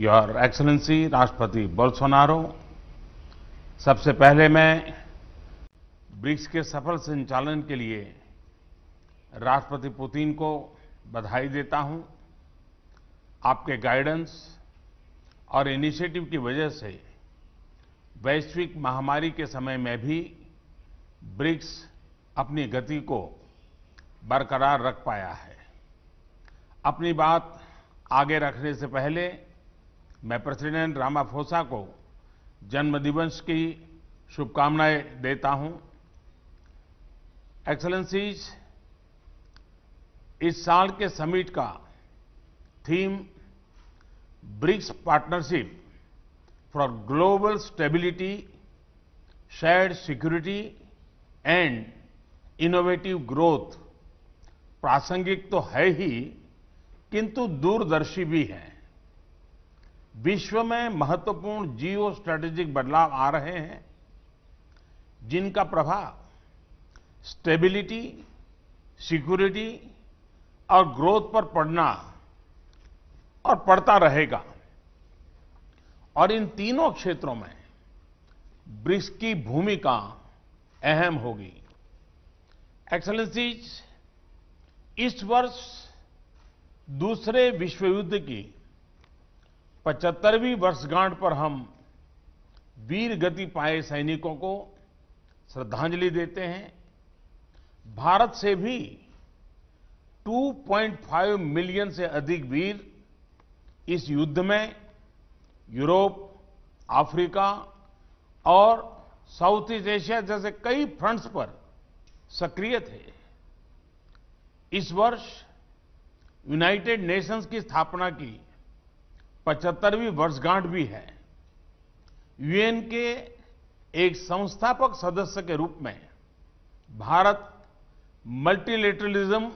your excellency राष्ट्रपति Bolsonaro सबसे पहले मैं ब्रिक्स के सफल संचालन के लिए राष्ट्रपति पुतिन को बधाई देता हूं आपके गाइडेंस और इनिशिएटिव की वजह से वैश्विक महामारी के समय में भी ब्रिक्स अपनी गति को बरकरार रख पाया है अपनी बात आगे रखने से पहले मैं प्रेसिडेंट रामाफोसा को जन्मदिवस की शुभकामनाएं देता हूं एक्सलेंसीज इस साल के समिट का theme BRICS partnership for global stability shared security and innovative growth प्रासंगिक तो है ही किंतु दूरदर्शी भी है विश्व में महत्वपूर्ण जियो स्ट्रैटेजिक बदलाव आ रहे हैं जिनका प्रभाव स्टेबिलिटी सिक्योरिटी और ग्रोथ पर पड़ना और पड़ता रहेगा और इन तीनों क्षेत्रों में ब्रिक्स की भूमिका अहम होगी एक्सलेंसीज इस वर्ष दूसरे विश्व युद्ध की पचहत्तरवीं वर्षगांठ पर हम वीर गति पाए सैनिकों को श्रद्धांजलि देते हैं भारत से भी 2.5 मिलियन से अधिक वीर इस युद्ध में यूरोप अफ्रीका और साउथ ईस्ट एशिया जैसे कई फ्रंट्स पर सक्रिय थे इस वर्ष यूनाइटेड नेशंस की स्थापना की पचहत्तरवीं वर्षगांठ भी है यूएन के एक संस्थापक सदस्य के रूप में भारत मल्टीलेटरलिज्म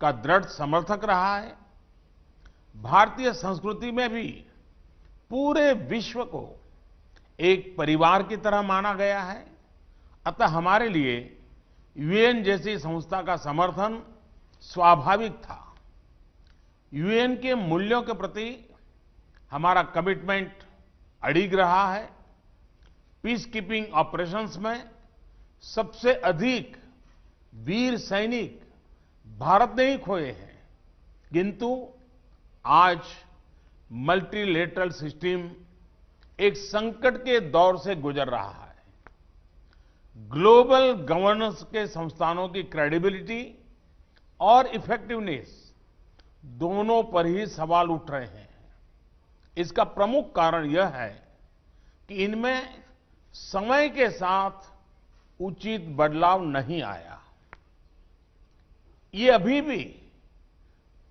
का दृढ़ समर्थक रहा है भारतीय संस्कृति में भी पूरे विश्व को एक परिवार की तरह माना गया है अतः हमारे लिए यूएन जैसी संस्था का समर्थन स्वाभाविक था यूएन के मूल्यों के प्रति हमारा कमिटमेंट अड़िग रहा है पीस कीपिंग ऑपरेशंस में सबसे अधिक वीर सैनिक भारत ने ही खोए हैं किंतु आज मल्टीलेटरल सिस्टम एक संकट के दौर से गुजर रहा है ग्लोबल गवर्नेंस के संस्थानों की क्रेडिबिलिटी और इफेक्टिवनेस दोनों पर ही सवाल उठ रहे हैं इसका प्रमुख कारण यह है कि इनमें समय के साथ उचित बदलाव नहीं आया ये अभी भी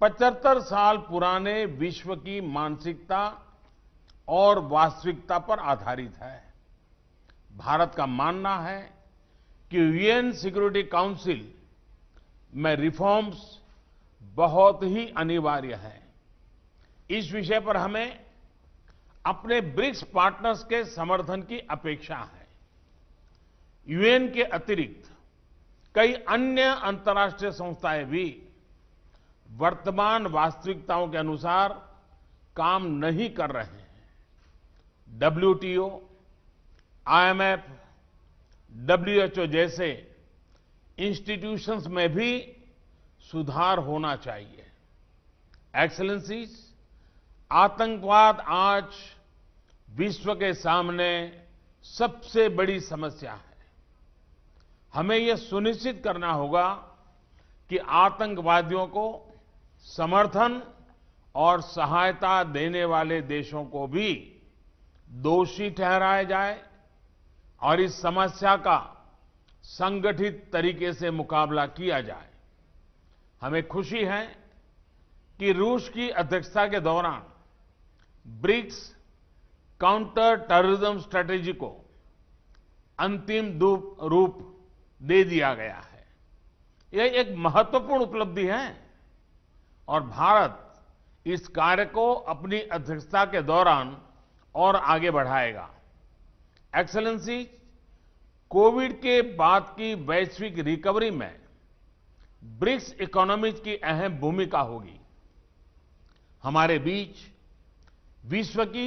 75 साल पुराने विश्व की मानसिकता और वास्तविकता पर आधारित है भारत का मानना है कि यूएन सिक्योरिटी काउंसिल में रिफॉर्म्स बहुत ही अनिवार्य है इस विषय पर हमें अपने ब्रिक्स पार्टनर्स के समर्थन की अपेक्षा है यूएन के अतिरिक्त कई अन्य अंतर्राष्ट्रीय संस्थाएं भी वर्तमान वास्तविकताओं के अनुसार काम नहीं कर रहे हैं डब्ल्यूटीओ, आईएमएफ, डब्ल्यूएचओ जैसे इंस्टीट्यूशंस में भी सुधार होना चाहिए एक्सलेंसीज़ आतंकवाद आज विश्व के सामने सबसे बड़ी समस्या है हमें यह सुनिश्चित करना होगा कि आतंकवादियों को समर्थन और सहायता देने वाले देशों को भी दोषी ठहराया जाए और इस समस्या का संगठित तरीके से मुकाबला किया जाए हमें खुशी है कि रूस की अध्यक्षता के दौरान ब्रिक्स काउंटर टेररिज्म स्ट्रैटेजी को अंतिम रूप दे दिया गया है यह एक महत्वपूर्ण उपलब्धि है और भारत इस कार्य को अपनी अध्यक्षता के दौरान और आगे बढ़ाएगा एक्सलेंसी कोविड के बाद की वैश्विक रिकवरी में ब्रिक्स इकोनॉमीज की अहम भूमिका होगी हमारे बीच विश्व की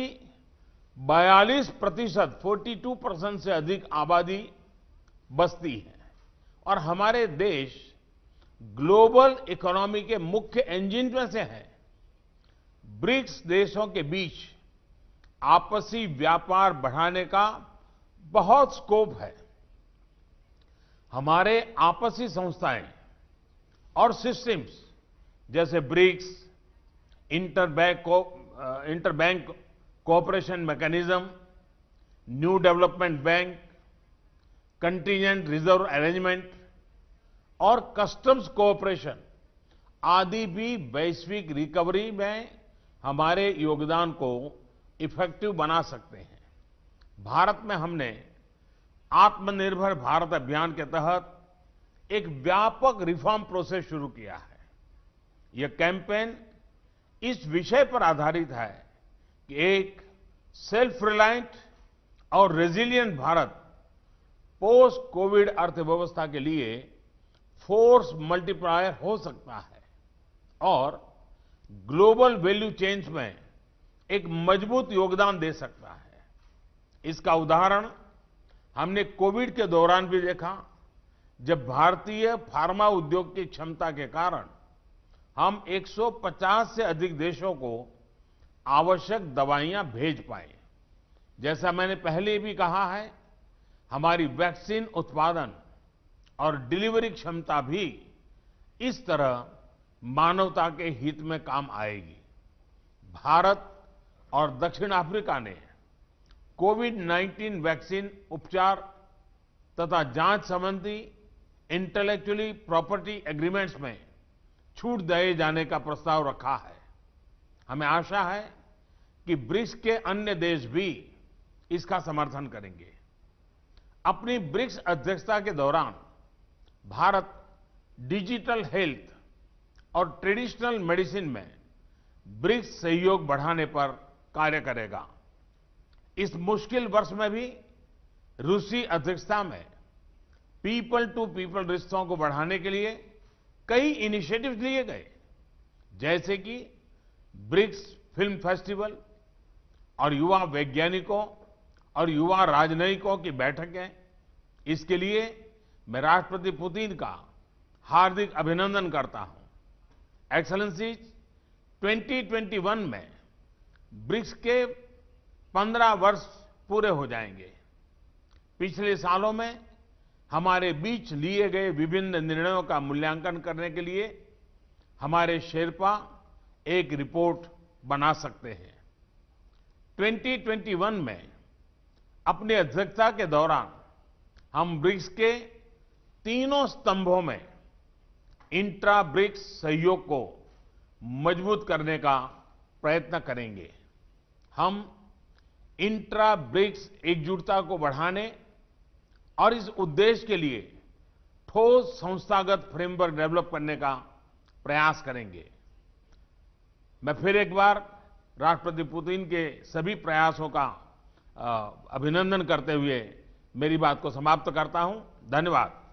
42 प्रतिशत फोर्टी टू परसेंट से अधिक आबादी बसती है और हमारे देश ग्लोबल इकोनॉमी के मुख्य इंजन में से हैं ब्रिक्स देशों के बीच आपसी व्यापार बढ़ाने का बहुत स्कोप है हमारे आपसी संस्थाएं और सिस्टम्स जैसे BRICS inter bank inter bank cooperation mechanism new development bank contingent reserve arrangement और कस्टम्स कोऑपरेशन आदि भी वैश्विक रिकवरी में हमारे योगदान को इफेक्टिव बना सकते हैं भारत में हमने आत्मनिर्भर भारत अभियान के तहत एक व्यापक रिफॉर्म प्रोसेस शुरू किया है यह कैंपेन इस विषय पर आधारित है कि एक सेल्फ रिलायंट और रेजिलियंट भारत पोस्ट कोविड अर्थव्यवस्था के लिए फोर्स मल्टीप्लायर हो सकता है और ग्लोबल वैल्यू चेंज में एक मजबूत योगदान दे सकता है इसका उदाहरण हमने कोविड के दौरान भी देखा जब भारतीय फार्मा उद्योग की क्षमता के कारण हम 150 से अधिक देशों को आवश्यक दवाइयां भेज पाए जैसा मैंने पहले भी कहा है हमारी वैक्सीन उत्पादन और डिलीवरी क्षमता भी इस तरह मानवता के हित में काम आएगी भारत और दक्षिण अफ्रीका ने कोविड 19 वैक्सीन उपचार तथा जांच संबंधी इंटेलेक्चुअली प्रॉपर्टी एग्रीमेंट्स में छूट दिए जाने का प्रस्ताव रखा है हमें आशा है कि ब्रिक्स के अन्य देश भी इसका समर्थन करेंगे अपनी ब्रिक्स अध्यक्षता के दौरान भारत डिजिटल हेल्थ और ट्रेडिशनल मेडिसिन में ब्रिक्स सहयोग बढ़ाने पर कार्य करेगा इस मुश्किल वर्ष में भी रूसी अध्यक्षता में पीपल टू पीपल रिश्तों को बढ़ाने के लिए कई इनिशिएटिव्स लिए गए जैसे कि ब्रिक्स फिल्म फेस्टिवल और युवा वैज्ञानिकों और युवा राजनयिकों की बैठकें इसके लिए मैं राष्ट्रपति पुतिन का हार्दिक अभिनंदन करता हूं एक्सलेंसीज 2021 में ब्रिक्स के 15 वर्ष पूरे हो जाएंगे पिछले सालों में हमारे बीच लिए गए विभिन्न निर्णयों का मूल्यांकन करने के लिए हमारे शेरपा एक रिपोर्ट बना सकते हैं 2021 में अपनी अध्यक्षता के दौरान हम ब्रिक्स के तीनों स्तंभों में इंट्रा ब्रिक्स सहयोग को मजबूत करने का प्रयत्न करेंगे हम इंट्रा ब्रिक्स एकजुटता को बढ़ाने और इस उद्देश्य के लिए ठोस संस्थागत फ्रेमवर्क डेवलप करने का प्रयास करेंगे मैं फिर एक बार राष्ट्रपति पुतिन के सभी प्रयासों का अभिनंदन करते हुए मेरी बात को समाप्त करता हूं धन्यवाद